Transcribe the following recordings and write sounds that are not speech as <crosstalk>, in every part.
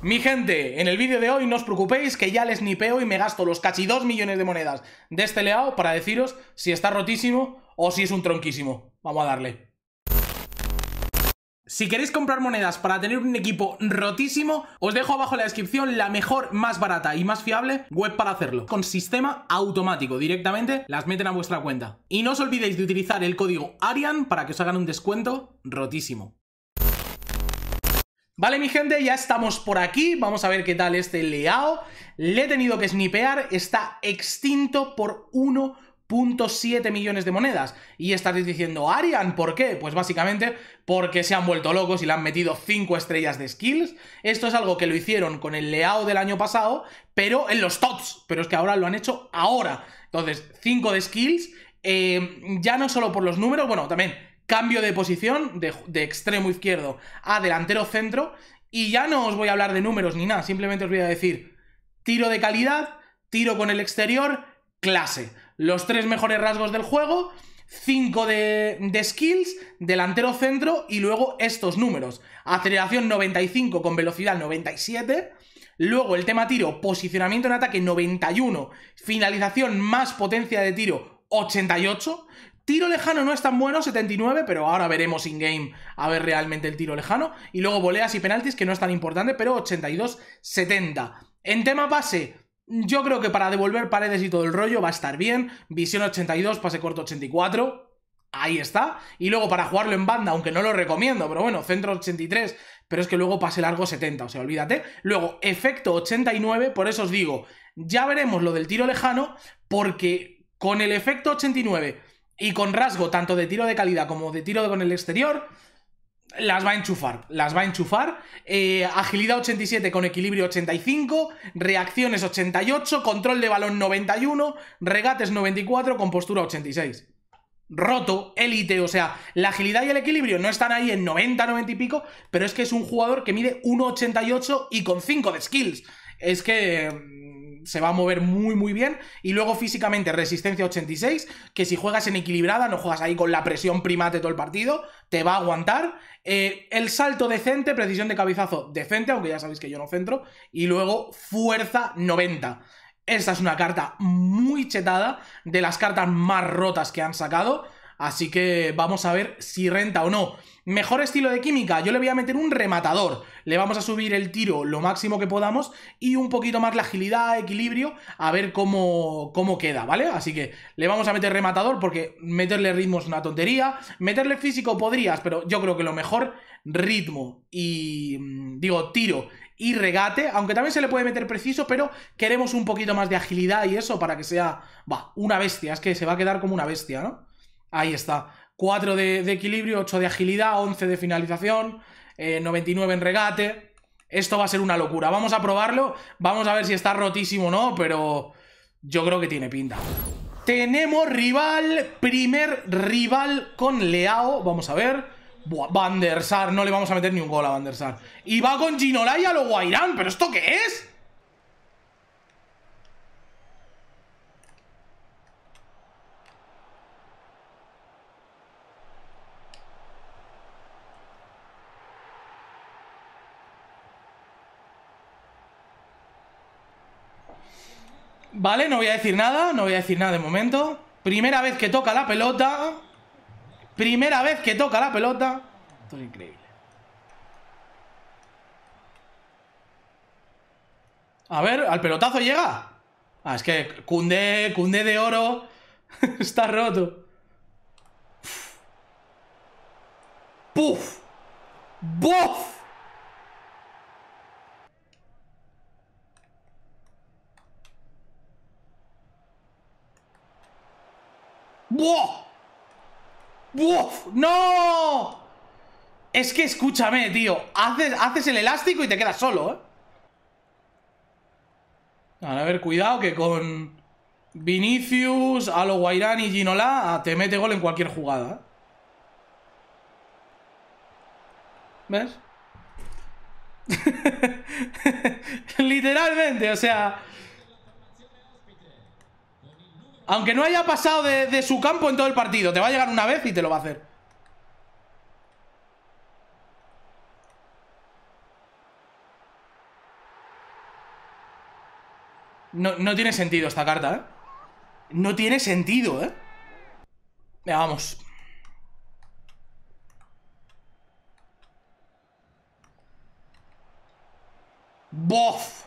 Mi gente, en el vídeo de hoy no os preocupéis que ya les nipeo y me gasto los casi 2 millones de monedas de este leao para deciros si está rotísimo o si es un tronquísimo. Vamos a darle. Si queréis comprar monedas para tener un equipo rotísimo, os dejo abajo en la descripción la mejor, más barata y más fiable web para hacerlo. Con sistema automático, directamente las meten a vuestra cuenta. Y no os olvidéis de utilizar el código ARIAN para que os hagan un descuento rotísimo. Vale, mi gente, ya estamos por aquí. Vamos a ver qué tal este Leao. Le he tenido que snipear. Está extinto por 1.7 millones de monedas. Y estaréis diciendo, Arian, ¿por qué? Pues básicamente porque se han vuelto locos y le han metido 5 estrellas de skills. Esto es algo que lo hicieron con el Leao del año pasado, pero en los tots. Pero es que ahora lo han hecho ahora. Entonces, 5 de skills. Eh, ya no solo por los números, bueno, también cambio de posición de, extremo izquierdo a delantero centro. Y ya no os voy a hablar de números ni nada, simplemente os voy a decir tiro de calidad, tiro con el exterior, clase. Los tres mejores rasgos del juego, 5 de, de skills, delantero centro y luego estos números. Aceleración 95 con velocidad 97. Luego el tema tiro, posicionamiento en ataque 91, finalización más potencia de tiro 88, Tiro lejano no es tan bueno, 79, pero ahora veremos in-game a ver realmente el tiro lejano. Y luego voleas y penaltis, que no es tan importante, pero 82-70. En tema pase, yo creo que para devolver paredes y todo el rollo va a estar bien. Visión 82, pase corto 84. Ahí está. Y luego para jugarlo en banda, aunque no lo recomiendo, pero bueno, centro 83, pero es que luego pase largo 70, o sea, olvídate. Luego, efecto 89, por eso os digo, ya veremos lo del tiro lejano, porque con el efecto 89 y con rasgo tanto de tiro de calidad como de tiro con el exterior, las va a enchufar, las va a enchufar. Eh, agilidad 87 con equilibrio 85, reacciones 88, control de balón 91, regates 94 con postura 86. Roto, élite, o sea, la agilidad y el equilibrio no están ahí en 90, 90 y pico, pero es que es un jugador que mide 1,88 y con 5 de skills. Es que mm, se va a mover muy, muy bien. Y luego físicamente resistencia 86, que si juegas en equilibrada, no juegas ahí con la presión primate todo el partido, te va a aguantar. Eh, el salto decente, precisión de cabezazo decente, aunque ya sabéis que yo no centro. Y luego fuerza 90. Esta es una carta muy chetada, de las cartas más rotas que han sacado. Así que vamos a ver si renta o no. Mejor estilo de química, yo le voy a meter un rematador. Le vamos a subir el tiro lo máximo que podamos y un poquito más la agilidad, equilibrio, a ver cómo, cómo queda, ¿vale? Así que le vamos a meter rematador porque meterle ritmo es una tontería. Meterle físico podrías, pero yo creo que lo mejor, ritmo y, mm, digo, tiro y regate, aunque también se le puede meter preciso, pero queremos un poquito más de agilidad y eso para que sea, va, una bestia, es que se va a quedar como una bestia, ¿no? Ahí está. 4 de, equilibrio, 8 de agilidad, 11 de finalización, 99 eh, en regate. Esto va a ser una locura. Vamos a probarlo. Vamos a ver si está rotísimo o no, pero yo creo que tiene pinta. Tenemos rival, primer rival con Leao. Vamos a ver. Van der Sar, no le vamos a meter ni un gol a Van der Sar. Y va con y a lo Guairán, ¿pero esto qué es? Vale, no voy a decir nada, no voy a decir nada de momento. Primera vez que toca la pelota. Primera vez que toca la pelota. Esto es increíble. A ver, al pelotazo llega. Ah, es que Cunde, Cunde de oro. <laughs> Está roto. Puf. Buf. ¡Buah! ¡No! Es que escúchame, tío. Haces, haces el elástico y te quedas solo, ¿eh? A ver, cuidado que con Vinicius, Alo y Ginola ah, te mete gol en cualquier jugada. ¿eh? ¿Ves? <laughs> Literalmente, o sea, aunque no haya pasado de, su campo en todo el partido. Te va a llegar una vez y te lo va a hacer. No, no, tiene sentido esta carta, ¿eh? No tiene sentido, ¿eh? Venga, vamos. ¡Bof!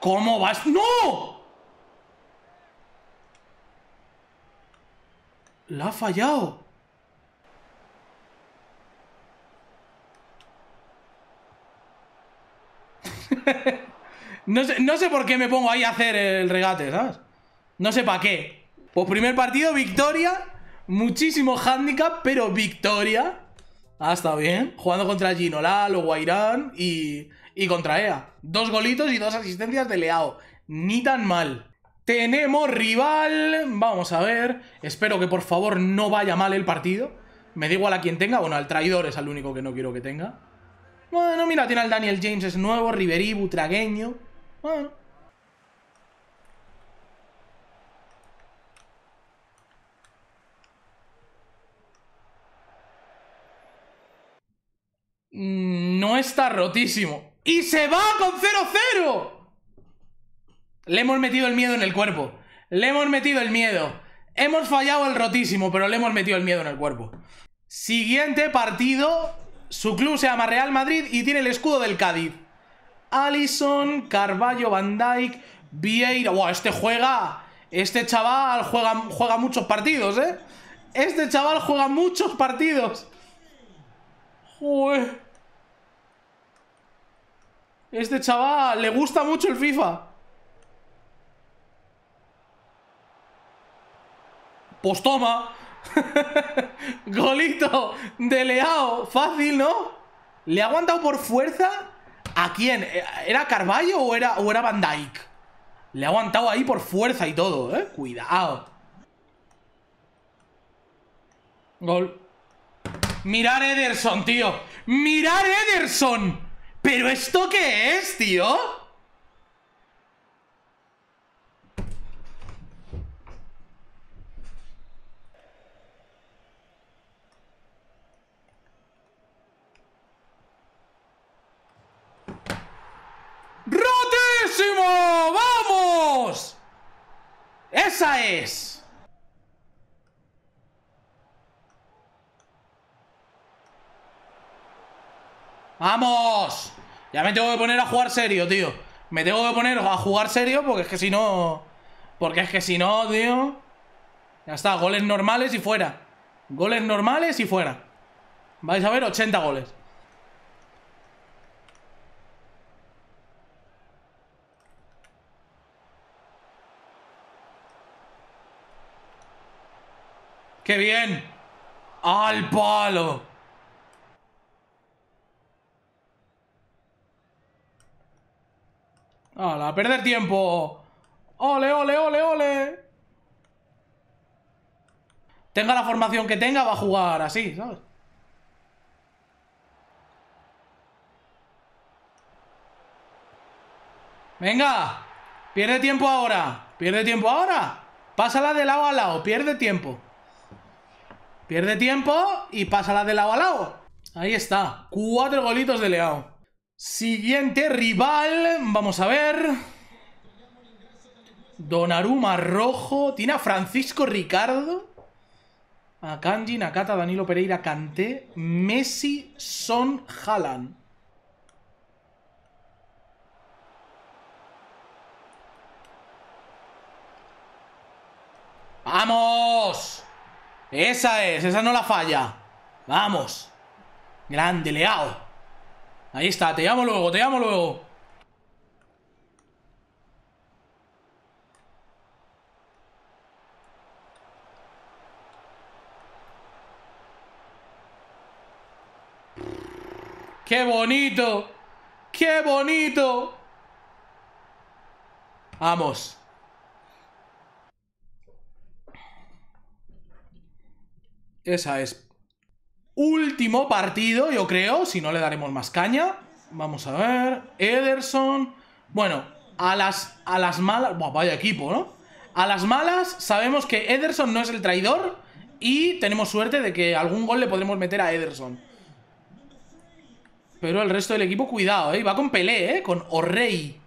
¿Cómo vas? ¡No! ¡La ha fallado! <laughs> no, sé, por qué me pongo ahí a hacer el regate, ¿sabes? No sé para qué. Pues primer partido, victoria. Muchísimo handicap, pero victoria. Ha ah, estado bien. Jugando contra Ginola, o Guairán y, y contra EA. Dos golitos y dos asistencias de Leao. Ni tan mal. Tenemos rival. Vamos a ver. Espero que por favor no vaya mal el partido. Me da igual a quien tenga. Bueno, al traidor es al único que no quiero que tenga. Bueno, mira, tiene al Daniel James, es nuevo. Riverí, Butragueño. Bueno. Mm, no está rotísimo. ¡Y se va con 0-0! Le hemos metido el miedo en el cuerpo. Le hemos metido el miedo. Hemos fallado el rotísimo, pero le hemos metido el miedo en el cuerpo. Siguiente partido. Su club se llama Real Madrid y tiene el escudo del Cádiz. Allison, Carballo, Van Dyke, Vieira. Buah, este juega. Este chaval juega, juega muchos partidos, ¿eh? Este chaval juega muchos partidos. Este chaval le gusta mucho el FIFA. Pues toma. <laughs> Golito de Leao. Fácil, ¿no? ¿Le ha aguantado por fuerza? ¿A quién? ¿Era Carballo o era, o era Van Dyke? Le ha aguantado ahí por fuerza y todo, ¿eh? Cuidado. Gol. Mirar Ederson, tío. Mirar Ederson. ¿Pero esto qué es, tío? ¡Vamos! Ya me tengo que poner a jugar serio, tío. Me tengo que poner a jugar serio porque es que si no... Porque es que si no, tío... Ya está, goles normales y fuera. Goles normales y fuera. Vais a ver 80 goles. ¡Qué bien! ¡Al palo! ¡Hala! ¡Perder tiempo! ¡Ole, ole, ole, ole! Tenga la formación que tenga, va a jugar así, ¿sabes? ¡Venga! Pierde tiempo ahora. Pierde tiempo ahora. Pásala de lado a lado. Pierde tiempo. Pierde tiempo y pasa la de lado a lado. Ahí está. Cuatro golitos de Leao. Siguiente rival. Vamos a ver. Donaruma rojo. Tiene a Francisco Ricardo. A Kanji, Nakata, Danilo Pereira, Kanté. Messi, Son, Haaland. ¡Vamos! Esa es, esa no la falla. Vamos. Grande, Leao. Ahí está, te llamo luego, te llamo luego. ¡Qué bonito! ¡Qué bonito! Vamos. Esa es. Último partido, yo creo, si no le daremos más caña. Vamos a ver. Ederson. Bueno, a las, a las malas... Buah, vaya equipo, ¿no? A las malas sabemos que Ederson no es el traidor y tenemos suerte de que algún gol le podremos meter a Ederson. Pero el resto del equipo, cuidado, ¿eh? Va con Pelé, ¿eh? Con Orrey.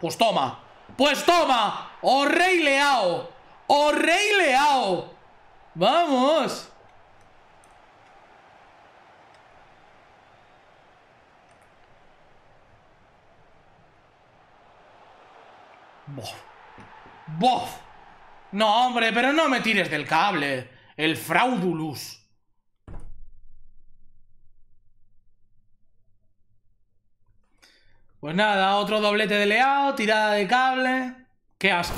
Pues toma. Pues toma, o Rey Leao! o Rey Leao! ¡Vamos! ¡Bof! ¡Bof! No, hombre, pero no me tires del cable. El fraudulus. Pues nada, otro doblete de leao, tirada de cable. ¡Qué asco!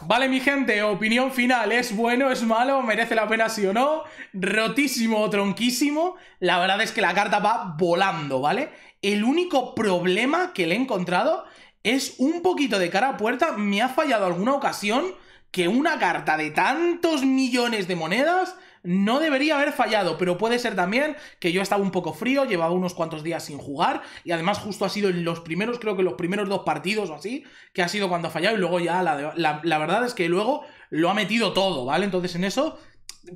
Vale, mi gente, opinión final. ¿Es bueno, es malo? ¿Merece la pena sí o no? Rotísimo o tronquísimo. La verdad es que la carta va volando, ¿vale? El único problema que le he encontrado es un poquito de cara a puerta. Me ha fallado alguna ocasión que una carta de tantos millones de monedas no debería haber fallado, pero puede ser también que yo estaba un poco frío, llevaba unos cuantos días sin jugar y además justo ha sido en los primeros, creo que los primeros dos partidos o así, que ha sido cuando ha fallado y luego ya la, la verdad es que luego lo ha metido todo, ¿vale? Entonces en eso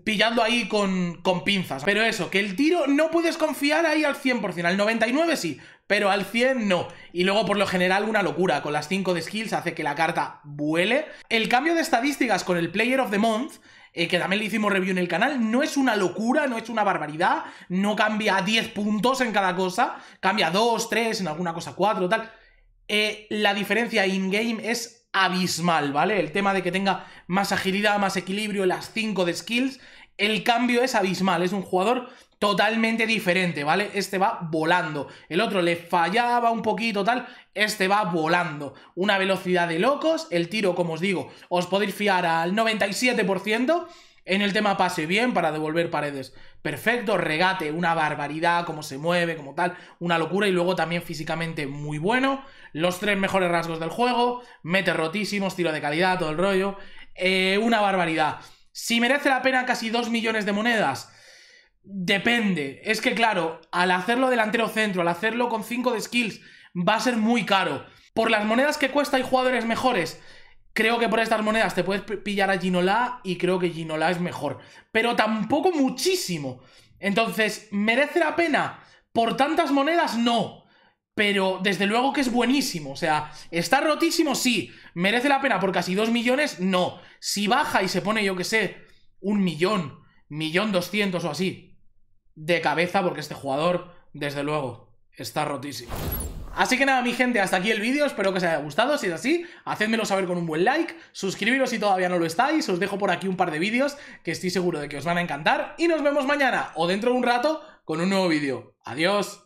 pillando ahí con, pinzas. Pero eso, que el tiro no puedes confiar ahí al 100%, al 99 sí, pero al 100 no. Y luego, por lo general, una locura. Con las 5 de skills hace que la carta vuele. El cambio de estadísticas con el Player of the Month, eh, que también le hicimos review en el canal, no es una locura, no es una barbaridad. No cambia 10 puntos en cada cosa, cambia 2, 3, en alguna cosa 4, tal. Eh, la diferencia in-game es abismal, ¿vale? El tema de que tenga más agilidad, más equilibrio, las 5 de skills, el cambio es abismal, es un jugador totalmente diferente, ¿vale? Este va volando, el otro le fallaba un poquito tal, este va volando, una velocidad de locos, el tiro, como os digo, os podéis fiar al 97%, en el tema pase bien para devolver paredes. Perfecto, regate, una barbaridad, cómo se mueve, como tal, una locura y luego también físicamente muy bueno. Los tres mejores rasgos del juego, mete rotísimos, tiro de calidad, todo el rollo. Eh, una barbaridad. Si merece la pena casi 2 millones de monedas, depende. Es que claro, al hacerlo delantero centro, al hacerlo con 5 de skills, va a ser muy caro. Por las monedas que cuesta hay jugadores mejores. Creo que por estas monedas te puedes pillar a Ginola y creo que Ginola es mejor. Pero tampoco muchísimo. Entonces, ¿merece la pena? Por tantas monedas, no. Pero desde luego que es buenísimo. O sea, está rotísimo, sí. ¿Merece la pena por casi 2 millones? No. Si baja y se pone, yo que sé, un millón, millón doscientos o así, de cabeza, porque este jugador, desde luego, está rotísimo. Así que nada, mi gente, hasta aquí el vídeo. Espero que os haya gustado. Si es así, hacedmelo saber con un buen like. Suscribiros si todavía no lo estáis. Os dejo por aquí un par de vídeos que estoy seguro de que os van a encantar. Y nos vemos mañana o dentro de un rato con un nuevo vídeo. Adiós.